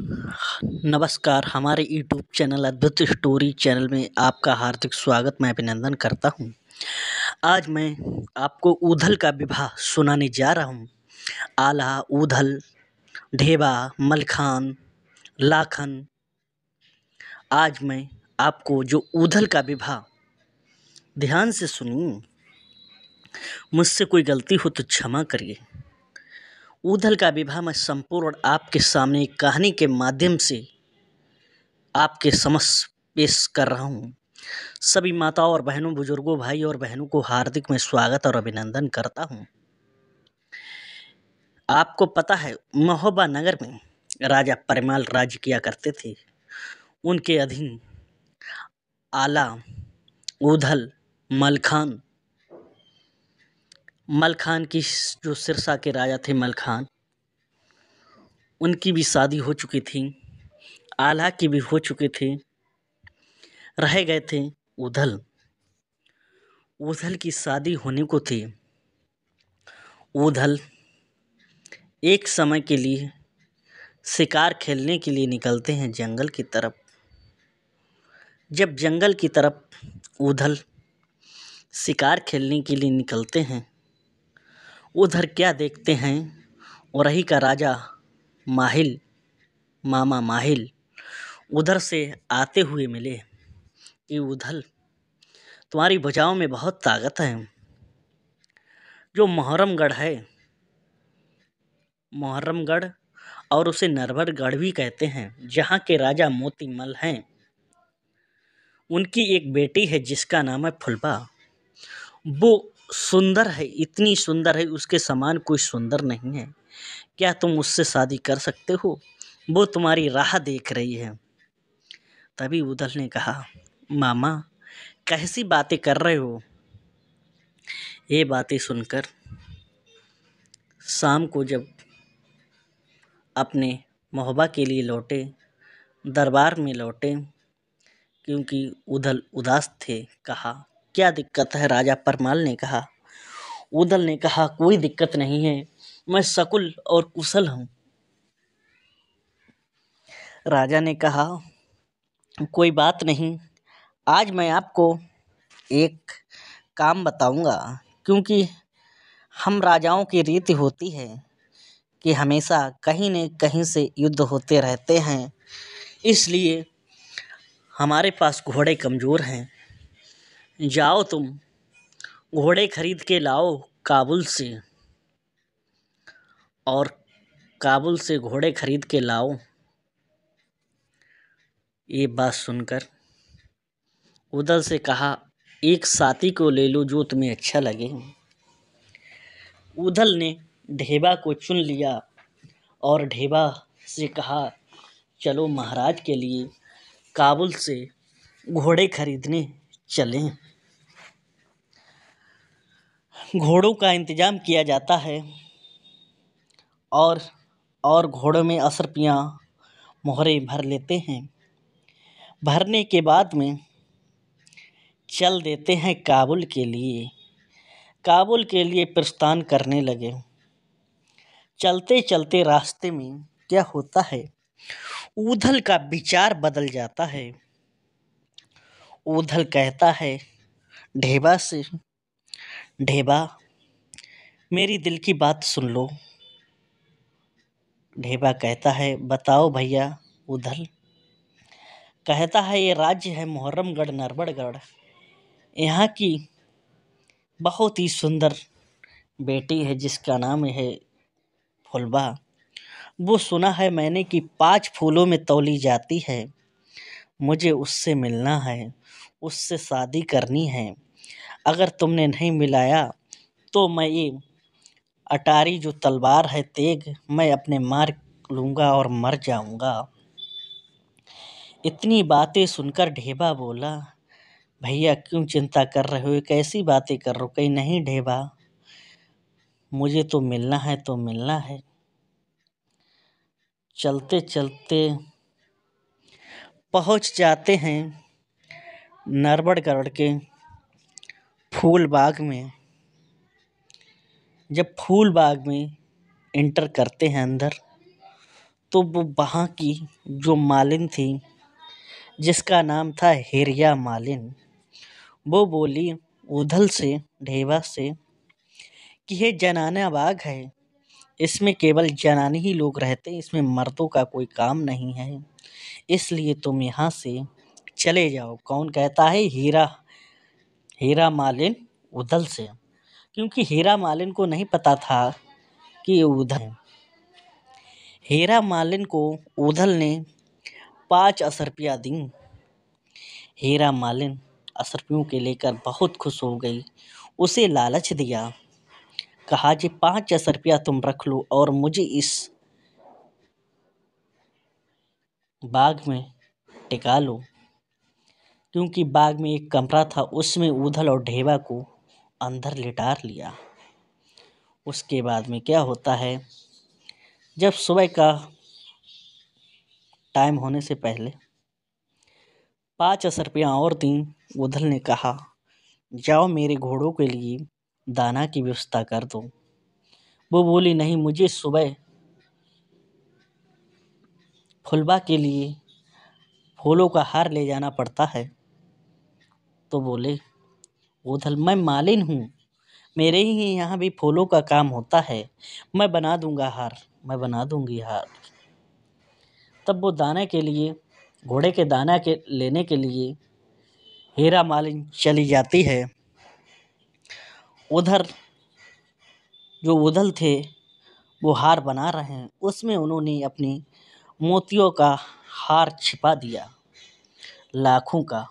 नमस्कार हमारे YouTube channel अद्भुत स्टोरी चैनल में आपका हार्दिक स्वागत मैं अभिनंदन करता हूं। आज मैं आपको ऊधल का विवाह सुनाने जा रहा हूं। आला ऊधल ढेबा मलखान लाखन आज मैं आपको जो ऊधल का विवाह ध्यान से सुनिए मुझसे कोई गलती हो तो क्षमा करिए ऊधल का विवाह मैं संपूर्ण आपके सामने एक कहानी के माध्यम से आपके समक्ष पेश कर रहा हूँ सभी माताओं और बहनों बुजुर्गों भाई और बहनों को हार्दिक में स्वागत और अभिनंदन करता हूँ आपको पता है महोबा नगर में राजा परिमाल राज किया करते थे उनके अधीन आला ऊधल मलखान मलखान की जो सिरसा के राजा थे मलखान उनकी भी शादी हो चुकी थी आला की भी हो चुके थे रह गए थे उधल उधल की शादी होने को थी उधल एक समय के लिए शिकार खेलने के लिए निकलते हैं जंगल की तरफ जब जंगल की तरफ उधल शिकार खेलने के लिए निकलते हैं उधर क्या देखते हैं ही का राजा माहिल मामा माहिल उधर से आते हुए मिले कि उधल तुम्हारी भुजाओं में बहुत ताकत है जो मोहरमगढ़ है मोहरमगढ़ और उसे नरवरगढ़ भी कहते हैं जहाँ के राजा मोतीमल हैं उनकी एक बेटी है जिसका नाम है फुलबा वो सुंदर है इतनी सुंदर है उसके समान कोई सुंदर नहीं है क्या तुम उससे शादी कर सकते हो वो तुम्हारी राह देख रही है तभी उदल ने कहा मामा कैसी बातें कर रहे हो ये बातें सुनकर शाम को जब अपने महबा के लिए लौटे दरबार में लौटे क्योंकि उधल उदास थे कहा क्या दिक्कत है राजा परमाल ने कहा उदल ने कहा कोई दिक्कत नहीं है मैं सकुल और कुशल हूँ राजा ने कहा कोई बात नहीं आज मैं आपको एक काम बताऊंगा क्योंकि हम राजाओं की रीति होती है कि हमेशा कहीं न कहीं से युद्ध होते रहते हैं इसलिए हमारे पास घोड़े कमज़ोर हैं जाओ तुम घोड़े खरीद के लाओ काबुल से और काबुल से घोड़े खरीद के लाओ ये बात सुनकर उदल से कहा एक साथी को ले लो जो तुम्हें अच्छा लगे उदल ने ढेबा को चुन लिया और ढेबा से कहा चलो महाराज के लिए काबुल से घोड़े खरीदने चलें घोड़ों का इंतजाम किया जाता है और और घोड़ों में असरपियाँ मोहरे भर लेते हैं भरने के बाद में चल देते हैं काबुल के लिए काबुल के लिए प्रस्थान करने लगे चलते चलते रास्ते में क्या होता है ऊधल का विचार बदल जाता है ऊधल कहता है ढेबा से ढेबा मेरी दिल की बात सुन लो ढेबा कहता है बताओ भैया उधल कहता है ये राज्य है मुहर्रमगढ़ नरबड़गढ़ यहाँ की बहुत ही सुंदर बेटी है जिसका नाम है फुलबा वो सुना है मैंने कि पाँच फूलों में तौली जाती है मुझे उससे मिलना है उससे शादी करनी है अगर तुमने नहीं मिलाया तो मैं ये अटारी जो तलवार है तेग मैं अपने मार लूँगा और मर जाऊँगा इतनी बातें सुनकर ढेबा बोला भैया क्यों चिंता कर रहे हो कैसी बातें कर रहे हो कहीं नहीं ढेबा मुझे तो मिलना है तो मिलना है चलते चलते पहुंच जाते हैं नरबड़गढ़ के फूल बाग में जब फूल बाग में इंटर करते हैं अंदर तो वो वहाँ की जो मालिन थी जिसका नाम था हिरिया मालिन वो बोली उधल से ढेवा से कि ये जनाना बाग है इसमें केवल जनानी ही लोग रहते हैं इसमें मर्दों का कोई काम नहीं है इसलिए तुम यहाँ से चले जाओ कौन कहता है हीरा हीरा मालिन उधल से क्योंकि हीरा मालिन को नहीं पता था कि ये उधल है हीरा मालिन को उधल ने पाँच असरपियाँ दी हीरा मालिन असरपियों के लेकर बहुत खुश हो गई उसे लालच दिया कहा जी पाँच असरपिया तुम रख लो और मुझे इस बाग में टिका लो क्योंकि बाग में एक कमरा था उसमें उधल और ढेबा को अंदर लिटार लिया उसके बाद में क्या होता है जब सुबह का टाइम होने से पहले पाँच रुपया और दीं उधल ने कहा जाओ मेरे घोड़ों के लिए दाना की व्यवस्था कर दो वो बोली नहीं मुझे सुबह फुलबा के लिए फूलों का हार ले जाना पड़ता है तो बोले धल मैं मालिन हूँ मेरे ही यहाँ भी फूलों का काम होता है मैं बना दूँगा हार मैं बना दूँगी हार तब वो दाने के लिए घोड़े के दाना के लेने के लिए हीरा मालिन चली जाती है उधर जो उधल थे वो हार बना रहे हैं उसमें उन्होंने अपनी मोतियों का हार छिपा दिया लाखों का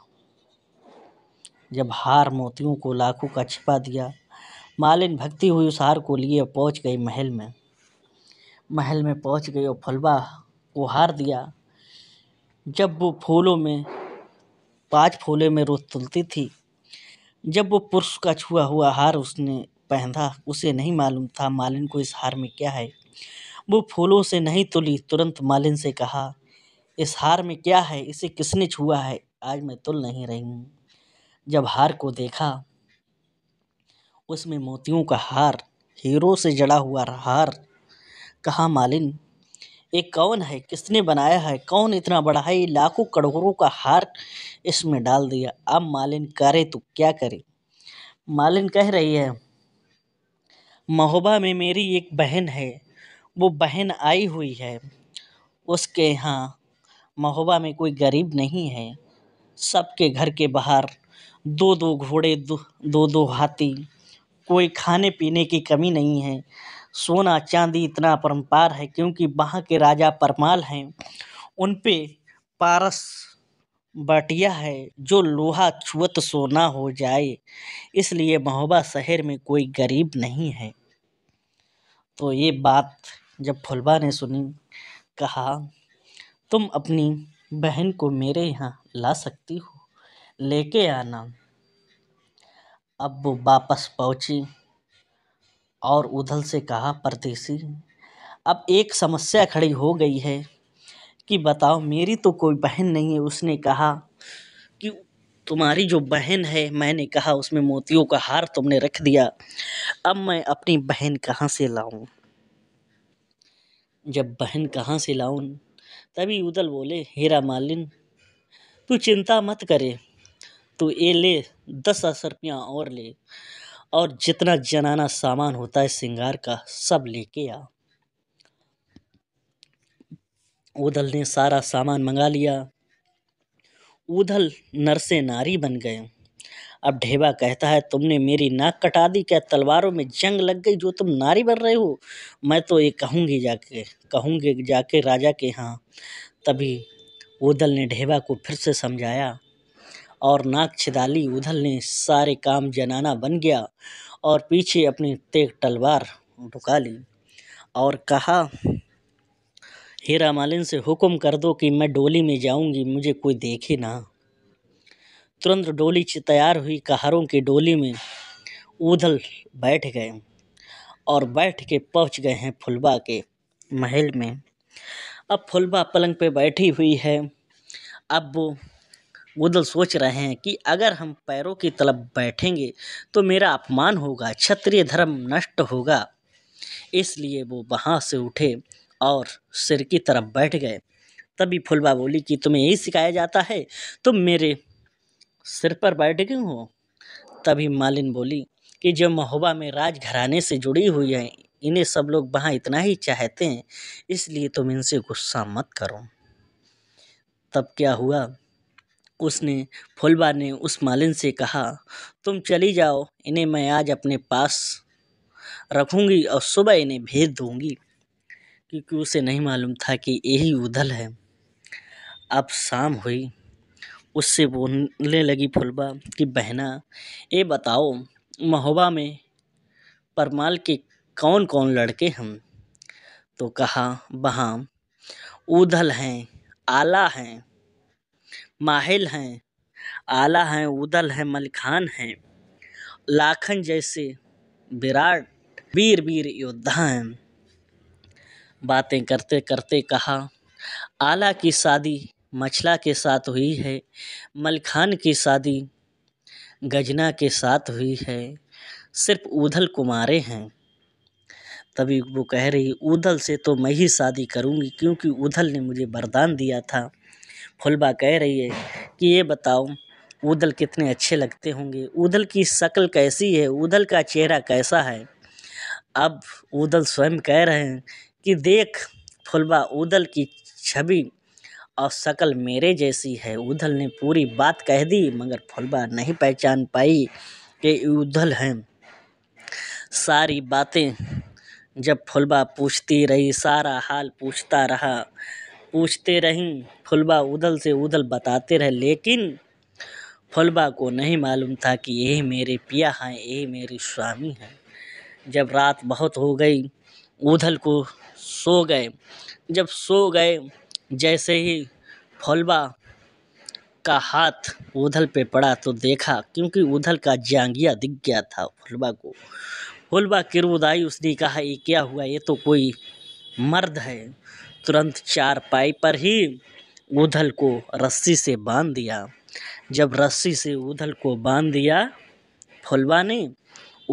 जब हार मोतियों को लाखों का छिपा दिया मालिन भक्ति हुई उस हार को लिए पहुँच गई महल में महल में पहुँच गई और फलवा को हार दिया जब वो फूलों में पाँच फूले में रोज तुलती थी जब वो पुरुष का छुआ हुआ हार उसने पहना उसे नहीं मालूम था मालिन को इस हार में क्या है वो फूलों से नहीं तुली तुरंत मालिन से कहा इस हार में क्या है इसे किसने छुआ है आज मैं तुल नहीं रही हूँ जब हार को देखा उसमें मोतियों का हार हीरो से जड़ा हुआ हार कहा मालिन ये कौन है किसने बनाया है कौन इतना बड़ा है लाखों करोड़ों का हार इसमें डाल दिया अब मालिन करे तो क्या करे मालिन कह रही है महोबा में मेरी एक बहन है वो बहन आई हुई है उसके यहाँ महोबा में कोई गरीब नहीं है सबके घर के बाहर दो दो घोड़े दो दो दो हाथी कोई खाने पीने की कमी नहीं है सोना चाँदी इतना अपरम्पार है क्योंकि वहाँ के राजा परमाल हैं उन पे पारस बटिया है जो लोहा छुअत सोना हो जाए इसलिए महोबा शहर में कोई गरीब नहीं है तो ये बात जब फुलबा ने सुनी कहा तुम अपनी बहन को मेरे यहाँ ला सकती हो लेके आना अब वो वापस पहुँची और उधल से कहा परदेसी अब एक समस्या खड़ी हो गई है कि बताओ मेरी तो कोई बहन नहीं है उसने कहा कि तुम्हारी जो बहन है मैंने कहा उसमें मोतियों का हार तुमने रख दिया अब मैं अपनी बहन कहाँ से लाऊं जब बहन कहाँ से लाऊं तभी उदल बोले हेरा मालिन तू चिंता मत करे तो ये ले दस हजार रुपया और ले और जितना जनाना सामान होता है सिंगार का सब लेके आ उधल ने सारा सामान मंगा लिया उधल नर से नारी बन गए अब ढेबा कहता है तुमने मेरी नाक कटा दी क्या तलवारों में जंग लग गई जो तुम नारी बन रहे हो मैं तो ये कहूँगी जाके कहूँगी जाके राजा के यहाँ तभी उधल ने ढेबा को फिर से समझाया और नाक छिदाली उधलने सारे काम जनाना बन गया और पीछे अपनी तेग तलवार ढुका ली और कहा हीरा मालिन से हुक्म कर दो कि मैं डोली में जाऊंगी मुझे कोई देखे ना तुरंत डोली तैयार हुई कहारों की डोली में उधल बैठ गए और बैठ के पहुंच गए हैं फुलबा के महल में अब फुलबा पलंग पे बैठी हुई है अब वो मुदल सोच रहे हैं कि अगर हम पैरों की तरफ बैठेंगे तो मेरा अपमान होगा क्षत्रिय धर्म नष्ट होगा इसलिए वो वहाँ से उठे और सिर की तरफ बैठ गए तभी फुलबा बोली कि तुम्हें यही सिखाया जाता है तुम मेरे सिर पर बैठ गए हो तभी मालिन बोली कि जो महोबा में राज घराने से जुड़ी हुई हैं इन्हें सब लोग वहाँ इतना ही चाहते हैं इसलिए तुम इनसे गुस्सा मत करो तब क्या हुआ उसने फुलबा ने उस मालिन से कहा तुम चली जाओ इन्हें मैं आज अपने पास रखूँगी और सुबह इन्हें भेज दूँगी क्योंकि उसे नहीं मालूम था कि यही उधल है अब शाम हुई उससे बोलने लगी फुलबा कि बहना ये बताओ महोबा में परमाल के कौन कौन लड़के हम तो कहा वहाँ उधल हैं आला हैं माहिल हैं आला हैं उदल हैं मलखान हैं लाखन जैसे विराट वीर वीर योद्धा हैं बातें करते करते कहा आला की शादी मछला के साथ हुई है मलखान की शादी गजना के साथ हुई है सिर्फ उधल कुमारे हैं तभी वो कह रही उधल से तो मैं ही शादी करूँगी क्योंकि उधल ने मुझे वरदान दिया था फुलबा कह रही है कि ये बताओ उधल कितने अच्छे लगते होंगे उधल की शक्ल कैसी है उधल का चेहरा कैसा है अब उधल स्वयं कह रहे हैं कि देख फुलबा उधल की छवि और शक्ल मेरे जैसी है उधल ने पूरी बात कह दी मगर फुलबा नहीं पहचान पाई कि उधल हैं सारी बातें जब फुलबा पूछती रही सारा हाल पूछता रहा पूछते रहीं फुलवा उधल से उधल बताते रहे लेकिन फुलवा को नहीं मालूम था कि यही मेरे पिया हैं यही मेरे स्वामी हैं जब रात बहुत हो गई उधल को सो गए जब सो गए जैसे ही फुलवा का हाथ उधल पे पड़ा तो देखा क्योंकि उधल का जांगिया दिख गया था फुलवा को फुलबा किरुदाई उसने कहा ये क्या हुआ ये तो कोई मर्द है तुरंत चारपाई पर ही उधल को रस्सी से बांध दिया जब रस्सी से उधल को बांध दिया फुलवा ने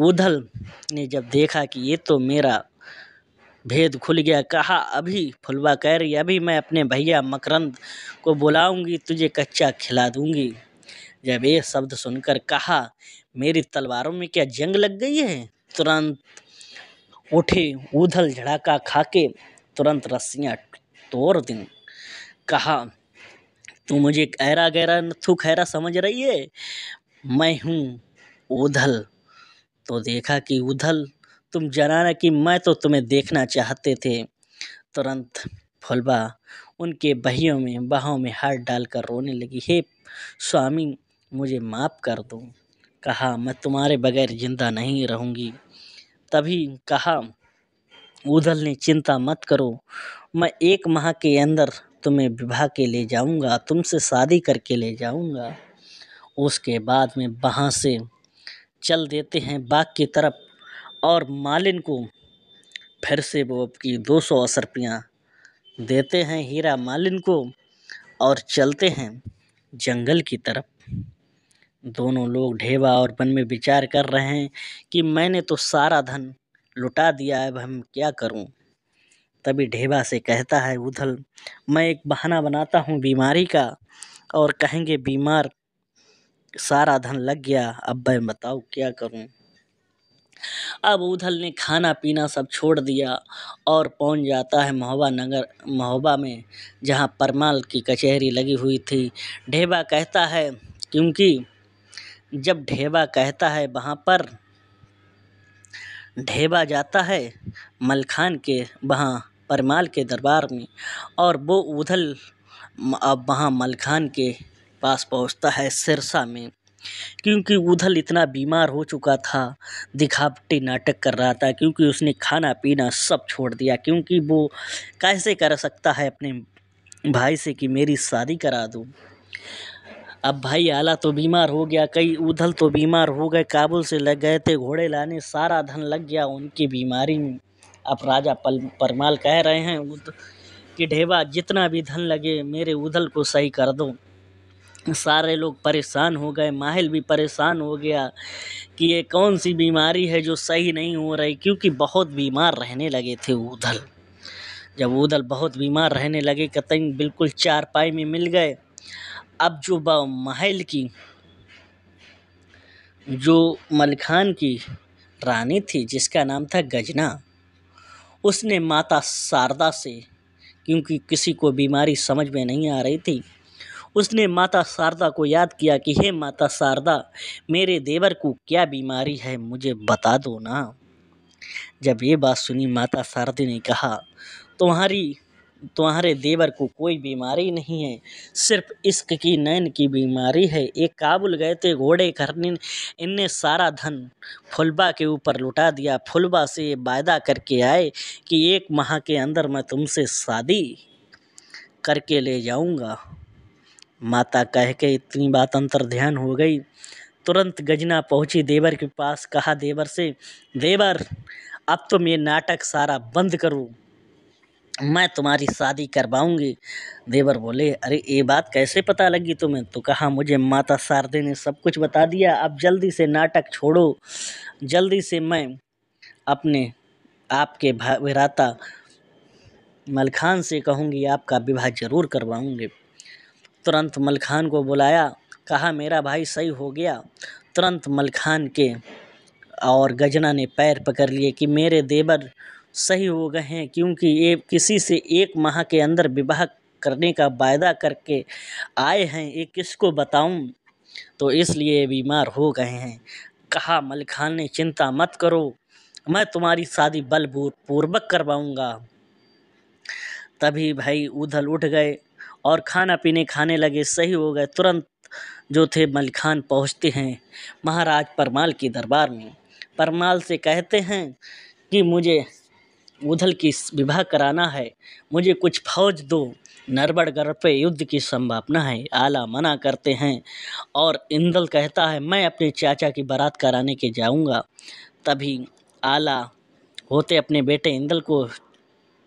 उधल ने जब देखा कि ये तो मेरा भेद खुल गया कहा अभी फुलवा कह रही अभी मैं अपने भैया मकरंद को बुलाऊंगी तुझे कच्चा खिला दूंगी जब ये शब्द सुनकर कहा मेरी तलवारों में क्या जंग लग गई है तुरंत उठे ऊधल झड़ाका खा के तुरंत रस्सियाँ तोड़ दी कहा तू मुझे गहरा न थू खैरा समझ रही है मैं हूँ ऊधल तो देखा कि उधल तुम जनाना कि मैं तो तुम्हें देखना चाहते थे तुरंत फुलबा उनके बहियों में बाहों में हाथ डालकर रोने लगी हे स्वामी मुझे माफ़ कर दो कहा मैं तुम्हारे बगैर ज़िंदा नहीं रहूँगी तभी कहा उधलनी चिंता मत करो मैं एक माह के अंदर तुम्हें विवाह के ले जाऊँगा तुमसे शादी करके ले जाऊँगा उसके बाद में वहाँ से चल देते हैं बाग की तरफ और मालिन को फिर से वो अपनी दो सौ असरपियाँ देते हैं हीरा मालिन को और चलते हैं जंगल की तरफ दोनों लोग ढेवा और वन में विचार कर रहे हैं कि मैंने तो सारा धन लुटा दिया अब हम क्या करूँ तभी ढेबा से कहता है उधल मैं एक बहाना बनाता हूँ बीमारी का और कहेंगे बीमार सारा धन लग गया अब मैं बताओ क्या करूँ अब उधल ने खाना पीना सब छोड़ दिया और पहुंच जाता है महोबा नगर महोबा में जहां परमाल की कचहरी लगी हुई थी ढेबा कहता है क्योंकि जब ढेबा कहता है वहाँ पर ढेबा जाता है मलखान के वहाँ परमाल के दरबार में और वो उधल अब वहाँ मलखान के पास पहुँचता है सिरसा में क्योंकि उधल इतना बीमार हो चुका था दिखावटी नाटक कर रहा था क्योंकि उसने खाना पीना सब छोड़ दिया क्योंकि वो कैसे कर सकता है अपने भाई से कि मेरी शादी करा दो अब भाई आला तो बीमार हो गया कई उधल तो बीमार हो गए काबुल से लग गए थे घोड़े लाने सारा धन लग गया उनकी बीमारी में अब राजा पल परमाल कह रहे हैं कि ढेबा जितना भी धन लगे मेरे उधल को सही कर दो सारे लोग परेशान हो गए माहिल भी परेशान हो गया कि ये कौन सी बीमारी है जो सही नहीं हो रही क्योंकि बहुत बीमार रहने लगे थे उधल जब उधल बहुत बीमार रहने लगे कतई बिल्कुल चार पाई में मिल गए अब जो महल की जो मलखान की रानी थी जिसका नाम था गजना उसने माता शारदा से क्योंकि किसी को बीमारी समझ में नहीं आ रही थी उसने माता शारदा को याद किया कि हे माता शारदा मेरे देवर को क्या बीमारी है मुझे बता दो ना जब ये बात सुनी माता शारदी ने कहा तुम्हारी तुम्हारे देवर को कोई बीमारी नहीं है सिर्फ इश्क की नैन की बीमारी है एक काबुल गए थे घोड़े खरने इनने सारा धन फुलबा के ऊपर लुटा दिया फुलबा से ये वायदा करके आए कि एक माह के अंदर मैं तुमसे शादी करके ले जाऊंगा माता कह के इतनी बात अंतर ध्यान हो गई तुरंत गजना पहुंची देवर के पास कहा देवर से देवर अब तुम ये नाटक सारा बंद करो मैं तुम्हारी शादी करवाऊँगी देवर बोले अरे ये बात कैसे पता लगी तुम्हें तो कहा मुझे माता शारदे ने सब कुछ बता दिया अब जल्दी से नाटक छोड़ो जल्दी से मैं अपने आपके भाविराता मलखान से कहूँगी आपका विवाह जरूर करवाऊँगी तुरंत मलखान को बुलाया कहा मेरा भाई सही हो गया तुरंत मलखान के और गजना ने पैर पकड़ लिए कि मेरे देवर सही हो गए हैं क्योंकि ये किसी से एक माह के अंदर विवाह करने का वायदा करके आए हैं ये किसको बताऊं तो इसलिए बीमार हो गए हैं कहा मलखान ने चिंता मत करो मैं तुम्हारी शादी बलपूर्वक करवाऊंगा तभी भाई उधल उठ गए और खाना पीने खाने लगे सही हो गए तुरंत जो थे मलखान पहुँचते हैं महाराज परमाल के दरबार में परमाल से कहते हैं कि मुझे उधल की विवाह कराना है मुझे कुछ फौज दो नरबरगढ़ पे युद्ध की संभावना है आला मना करते हैं और इंदल कहता है मैं अपने चाचा की बारात कराने के जाऊँगा तभी आला होते अपने बेटे इंदल को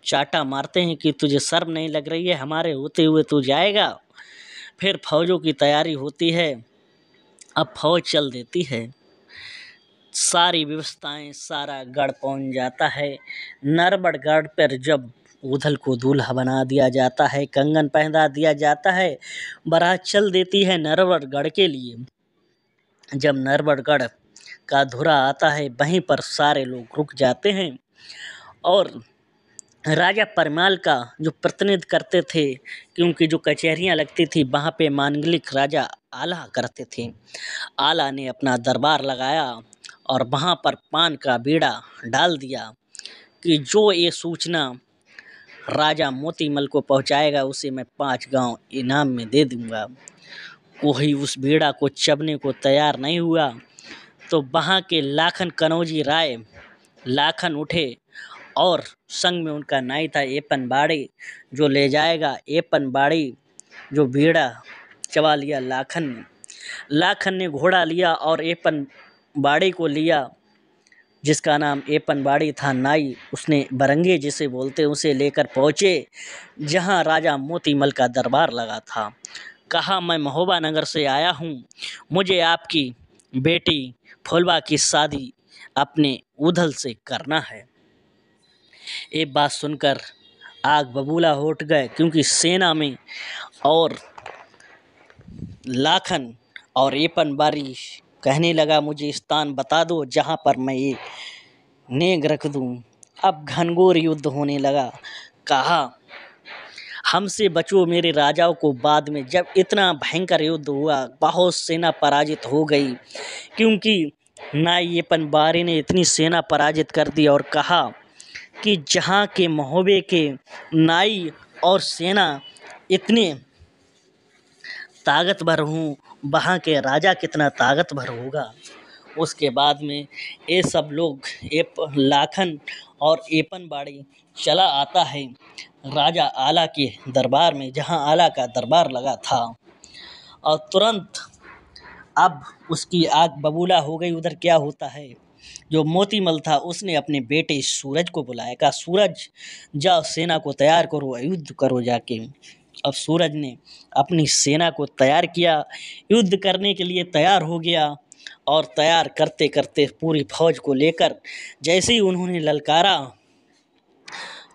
चाटा मारते हैं कि तुझे शर्म नहीं लग रही है हमारे होते हुए तू जाएगा फिर फौजों की तैयारी होती है अब फौज चल देती है सारी व्यवस्थाएँ सारा गढ़ पहुँच जाता है नरबड़ गढ़ पर जब उधल को दूल्हा बना दिया जाता है कंगन पहना दिया जाता है बारात चल देती है नरबड़गढ़ के लिए जब नरबड़गढ़ का धुरा आता है वहीं पर सारे लोग रुक जाते हैं और राजा परमाल का जो प्रतिनिधि करते थे क्योंकि जो कचहरियाँ लगती थी वहाँ पे मांगलिक राजा आला करते थे आला ने अपना दरबार लगाया और वहाँ पर पान का बीड़ा डाल दिया कि जो ये सूचना राजा मोतीमल को पहुँचाएगा उसे मैं पाँच गांव इनाम में दे दूँगा वही उस बीड़ा को चबने को तैयार नहीं हुआ तो वहाँ के लाखन कनौजी राय लाखन उठे और संग में उनका नाई था एपन बाड़ी जो ले जाएगा एपन बाड़ी जो बीड़ा चबा लिया लाखन ने लाखन ने घोड़ा लिया और एपन बाड़ी को लिया जिसका नाम एपन बाड़ी था नाई उसने बरंगे जिसे बोलते उसे लेकर पहुँचे जहाँ राजा मोतीमल का दरबार लगा था कहा मैं महोबा नगर से आया हूँ मुझे आपकी बेटी फुलवा की शादी अपने उधल से करना है ये बात सुनकर आग बबूला होट गए क्योंकि सेना में और लाखन और एपन बारिश कहने लगा मुझे स्थान बता दो जहाँ पर मैं ये नेग रख दूँ अब घनघोर युद्ध होने लगा कहा हमसे बचो मेरे राजाओं को बाद में जब इतना भयंकर युद्ध हुआ बहुत सेना पराजित हो गई क्योंकि नाइयपन बारी ने इतनी सेना पराजित कर दी और कहा कि जहाँ के महोबे के नाई और सेना इतने ताकतवर हूँ वहाँ के राजा कितना ताकतवर होगा उसके बाद में ये सब लोग एप लाखन और एपनबाड़ी चला आता है राजा आला के दरबार में जहाँ आला का दरबार लगा था और तुरंत अब उसकी आग बबूला हो गई उधर क्या होता है जो मोतीमल था उसने अपने बेटे सूरज को बुलाया कहा सूरज जाओ सेना को तैयार करो युद्ध करो जाके अब सूरज ने अपनी सेना को तैयार किया युद्ध करने के लिए तैयार हो गया और तैयार करते करते पूरी फौज को लेकर जैसे ही उन्होंने ललकारा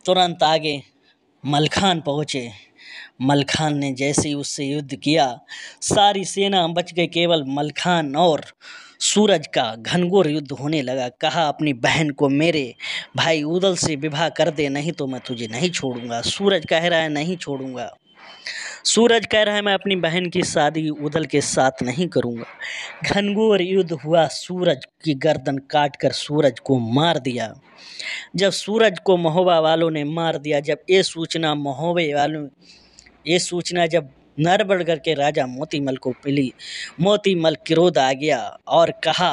तुरंत आगे मलखान पहुँचे मलखान ने जैसे ही उससे युद्ध किया सारी सेना बच गए केवल मलखान और सूरज का घनघोर युद्ध होने लगा कहा अपनी बहन को मेरे भाई उदल से विवाह कर दे नहीं तो मैं तुझे नहीं छोड़ूंगा सूरज कह रहा है नहीं छोड़ूंगा सूरज कह रहा है मैं अपनी बहन की शादी उदल के साथ नहीं करूँगा घनघोर युद्ध हुआ सूरज की गर्दन काट कर सूरज को मार दिया जब सूरज को महोबा वालों ने मार दिया जब ये सूचना महोबे वालों ये सूचना जब नरबड़गढ़ के राजा मोतीमल को मिली मोतीमल क्रोध आ गया और कहा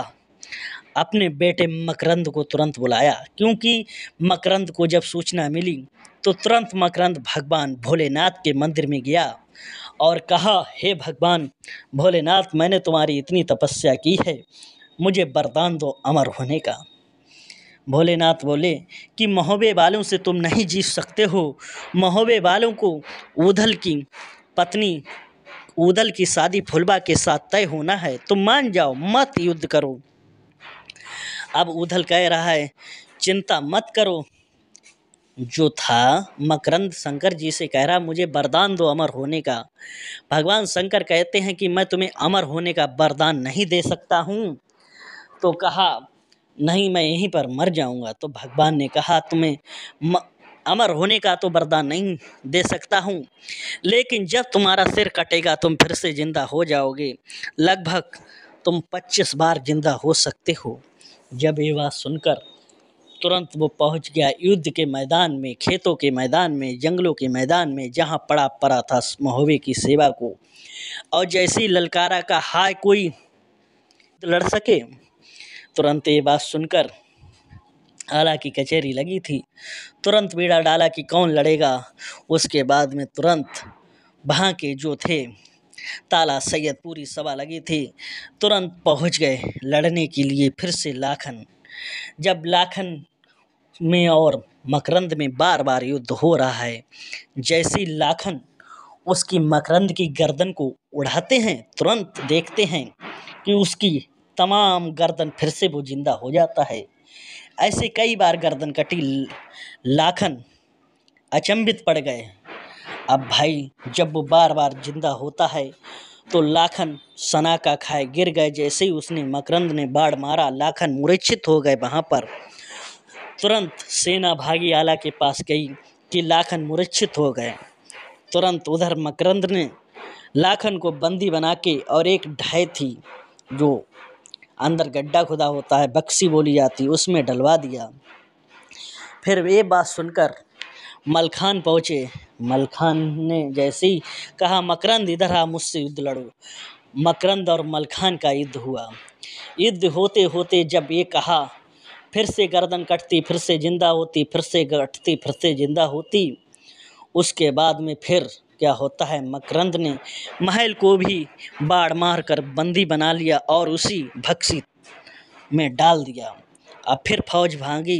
अपने बेटे मकरंद को तुरंत बुलाया क्योंकि मकरंद को जब सूचना मिली तो तुरंत मकरंद भगवान भोलेनाथ के मंदिर में गया और कहा हे भगवान भोलेनाथ मैंने तुम्हारी इतनी तपस्या की है मुझे बरदान दो अमर होने का भोलेनाथ बोले कि महोबे वालों से तुम नहीं जीत सकते हो महोबे वालों को उधल की पत्नी उधल की शादी फुलबा के साथ तय होना है तुम मान जाओ मत युद्ध करो अब उधल कह रहा है चिंता मत करो जो था मकरंद शंकर जी से कह रहा मुझे वरदान दो अमर होने का भगवान शंकर कहते हैं कि मैं तुम्हें अमर होने का वरदान नहीं दे सकता हूँ तो कहा नहीं मैं यहीं पर मर जाऊँगा तो भगवान ने कहा तुम्हें म, अमर होने का तो वरदान नहीं दे सकता हूँ लेकिन जब तुम्हारा सिर कटेगा तुम फिर से ज़िंदा हो जाओगे लगभग तुम पच्चीस बार ज़िंदा हो सकते हो जब ये बात सुनकर तुरंत वो पहुंच गया युद्ध के मैदान में खेतों के मैदान में जंगलों के मैदान में जहाँ पड़ा पड़ा था महोबे की सेवा को और जैसे ही ललकारा का हाय कोई लड़ सके तुरंत ये बात सुनकर आला की कचहरी लगी थी तुरंत बीड़ा डाला कि कौन लड़ेगा उसके बाद में तुरंत वहाँ के जो थे ताला सैयद पूरी सभा लगी थी तुरंत पहुँच गए लड़ने के लिए फिर से लाखन जब लाखन में और मकरंद में बार बार युद्ध हो रहा है जैसे लाखन उसकी मकरंद की गर्दन को उड़ाते हैं तुरंत देखते हैं कि उसकी तमाम गर्दन फिर से वो जिंदा हो जाता है ऐसे कई बार गर्दन कटी लाखन अचंभित पड़ गए अब भाई जब वो बार बार जिंदा होता है तो लाखन सना का खाए गिर गए जैसे ही उसने मकरंद ने बाढ़ मारा लाखन मूर्छित हो गए वहाँ पर तुरंत सेना भागी आला के पास गई कि लाखन मूर्छित हो गए तुरंत उधर मकरंद ने लाखन को बंदी बना के और एक ढाई थी जो अंदर गड्ढा खुदा होता है बक्सी बोली जाती उसमें डलवा दिया फिर वे बात सुनकर मलखान पहुँचे मलखान ने जैसे ही कहा मकरंद इधर आ मुझसे युद्ध लड़ो मकरंद और मलखान का युद्ध हुआ युद्ध होते होते जब ये कहा फिर से गर्दन कटती फिर से ज़िंदा होती फिर से कटती फिर से ज़िंदा होती उसके बाद में फिर क्या होता है मकरंद ने महल को भी बाढ़ मार कर बंदी बना लिया और उसी भक्सी में डाल दिया अब फिर फौज भांगी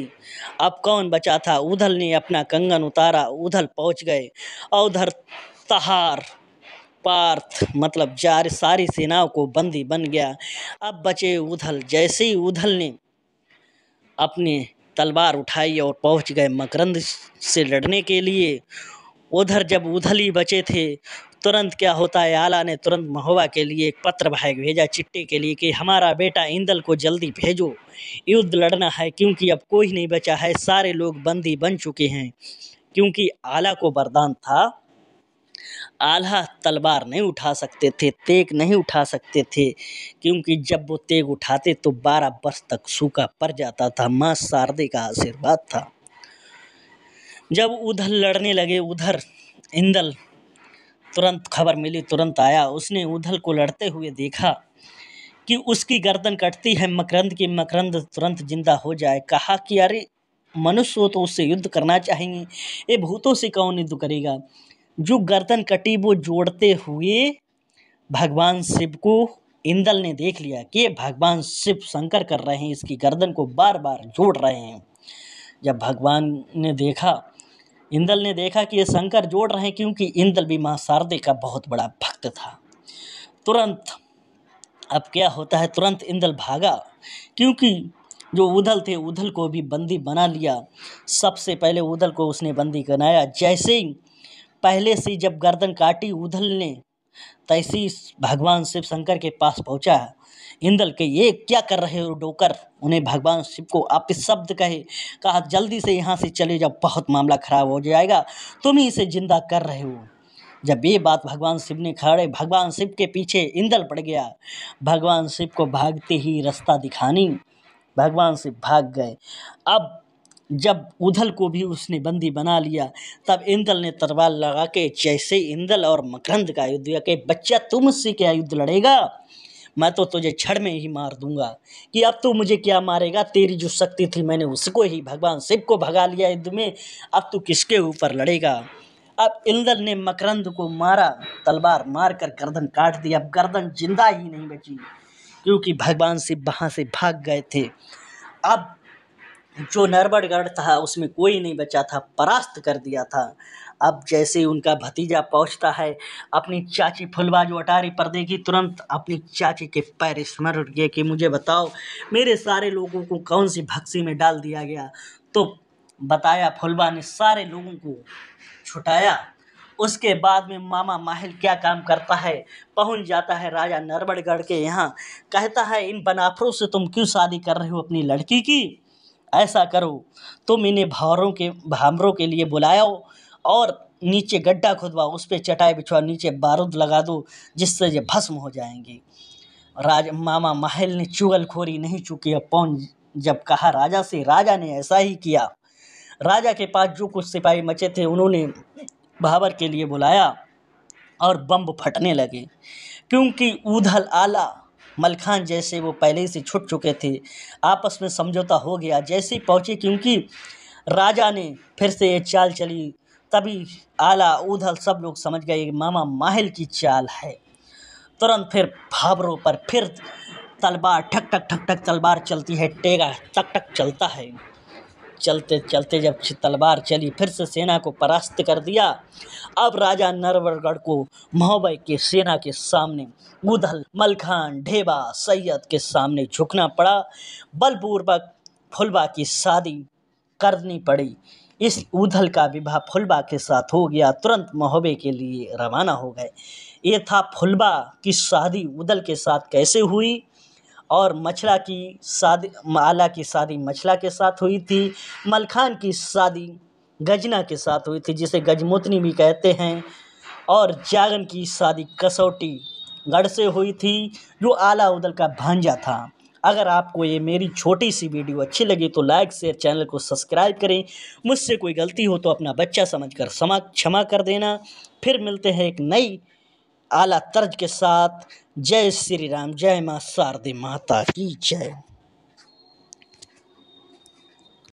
अब कौन बचा था उधल ने अपना कंगन उतारा उधल पहुंच गए और उधर तहार पार्थ मतलब जार सारी सेनाओं को बंदी बन गया अब बचे उधल जैसे ही उधल ने अपने तलवार उठाई और पहुंच गए मकरंद से लड़ने के लिए उधर जब उधली बचे थे तुरंत क्या होता है आला ने तुरंत महोबा के लिए एक पत्र भाई भेजा चिट्टी के लिए कि हमारा बेटा इंदल को जल्दी भेजो युद्ध लड़ना है क्योंकि अब कोई नहीं बचा है सारे लोग बंदी बन चुके हैं क्योंकि आला को वरदान था आल्हा तलवार नहीं उठा सकते थे तेग नहीं उठा सकते थे क्योंकि जब वो तेग उठाते तो बारह वर्ष तक सूखा पड़ जाता था माँ शारदे का आशीर्वाद था जब उधर लड़ने लगे उधर इंदल तुरंत खबर मिली तुरंत आया उसने उधल को लड़ते हुए देखा कि उसकी गर्दन कटती है मकरंद की मकरंद तुरंत जिंदा हो जाए कहा कि अरे मनुष्य हो तो उससे युद्ध करना चाहेंगे ये भूतों से कौन युद्ध करेगा जो गर्दन कटी वो जोड़ते हुए भगवान शिव को इंदल ने देख लिया कि भगवान शिव शंकर कर रहे हैं इसकी गर्दन को बार बार जोड़ रहे हैं जब भगवान ने देखा इंदल ने देखा कि ये शंकर जोड़ रहे हैं क्योंकि इंदल भी माँ शारदे का बहुत बड़ा भक्त था तुरंत अब क्या होता है तुरंत इंदल भागा क्योंकि जो उधल थे उधल को भी बंदी बना लिया सबसे पहले उधल को उसने बंदी बनाया जैसे ही पहले से जब गर्दन काटी उधल ने तैसे भगवान शिव शंकर के पास पहुंचा इंदल के ये क्या कर रहे हो डोकर उन्हें भगवान शिव को आप इस शब्द कहे कहा जल्दी से यहाँ से चले जाओ बहुत मामला खराब हो जाएगा तुम ही इसे जिंदा कर रहे हो जब ये बात भगवान शिव ने खड़े भगवान शिव के पीछे इंदल पड़ गया भगवान शिव को भागते ही रास्ता दिखानी भगवान शिव भाग गए अब जब उधल को भी उसने बंदी बना लिया तब इंदल ने तरवाल लगा के जैसे इंदल और मकरंद का युद्ध किया कि बच्चा तुम से क्या युद्ध लड़ेगा मैं तो तुझे छड़ में ही मार दूंगा कि अब तू मुझे क्या मारेगा तेरी जो शक्ति थी मैंने उसको ही भगवान शिव को भगा लिया युद्ध में अब तू किसके ऊपर लड़ेगा अब इंद्र ने मकरंद को मारा तलवार मार कर गर्दन काट दी अब गर्दन जिंदा ही नहीं बची क्योंकि भगवान शिव वहाँ से भाग गए थे अब जो नरबड़गढ़ था उसमें कोई नहीं बचा था परास्त कर दिया था अब जैसे ही उनका भतीजा पहुँचता है अपनी चाची फुलबाज़ अटारी पर देगी तुरंत अपनी चाची के पैर उठ गए कि मुझे बताओ मेरे सारे लोगों को कौन सी भक्सी में डाल दिया गया तो बताया फुलबा ने सारे लोगों को छुटाया उसके बाद में मामा माहिल क्या काम करता है पहुंच जाता है राजा नरबड़गढ़ के यहाँ कहता है इन बनाफरों से तुम क्यों शादी कर रहे हो अपनी लड़की की ऐसा करो तुम इन्हें भावरों के भामरों के लिए बुलाओ और नीचे गड्ढा खुदवाओ उस पर चटाई बिछवा नीचे बारूद लगा दो जिससे ये भस्म हो जाएंगे राज मामा महल ने चुगलखोरी नहीं चूकी पौन जब कहा राजा से राजा ने ऐसा ही किया राजा के पास जो कुछ सिपाही मचे थे उन्होंने बाबर के लिए बुलाया और बम फटने लगे क्योंकि ऊधल आला मलखान जैसे वो पहले से छुट चुके थे आपस में समझौता हो गया जैसे ही पहुँचे क्योंकि राजा ने फिर से ये चाल चली तभी आला उधल सब लोग समझ गए कि मामा माहिल की चाल है तुरंत फिर भाबरों पर फिर तलवार ठक ठक ठक ठक तलवार चलती है टेगा टक टक चलता है चलते चलते जब तलवार चली फिर से सेना को परास्त कर दिया अब राजा नरवरगढ़ को महोबय के सेना के सामने उधल मलखान ढेबा सैयद के सामने झुकना पड़ा बलपूर्वक फुलबा की शादी करनी पड़ी इस उधल का विवाह फुलबा के साथ हो गया तुरंत महोबे के लिए रवाना हो गए ये था फुलबा की शादी उधल के साथ कैसे हुई और मछला की शादी आला की शादी मछला के साथ हुई थी मलखान की शादी गजना के साथ हुई थी जिसे गजमोतनी भी कहते हैं और जागन की शादी कसौटी गढ़ से हुई थी जो आला उदल का भांजा था अगर आपको ये मेरी छोटी सी वीडियो अच्छी लगी तो लाइक शेयर चैनल को सब्सक्राइब करें मुझसे कोई गलती हो तो अपना बच्चा समझ कर समा क्षमा कर देना फिर मिलते हैं एक नई आला तर्ज के साथ जय श्री राम जय माँ शारदे माता की जय